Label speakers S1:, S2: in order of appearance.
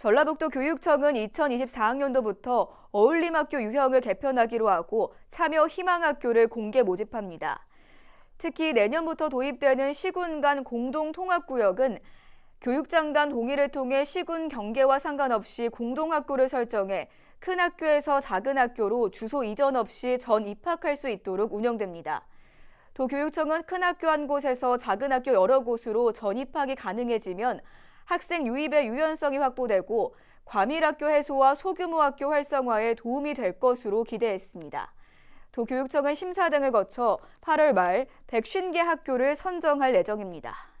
S1: 전라북도 교육청은 2024학년도부터 어울림학교 유형을 개편하기로 하고 참여 희망학교를 공개 모집합니다. 특히 내년부터 도입되는 시군 간 공동통합구역은 교육장 간 동의를 통해 시군 경계와 상관없이 공동학교를 설정해 큰 학교에서 작은 학교로 주소 이전 없이 전 입학할 수 있도록 운영됩니다. 도교육청은 큰 학교 한 곳에서 작은 학교 여러 곳으로 전입학이 가능해지면 학생 유입의 유연성이 확보되고 과밀학교 해소와 소규모 학교 활성화에 도움이 될 것으로 기대했습니다. 도 교육청은 심사 등을 거쳐 8월 말 150개 학교를 선정할 예정입니다.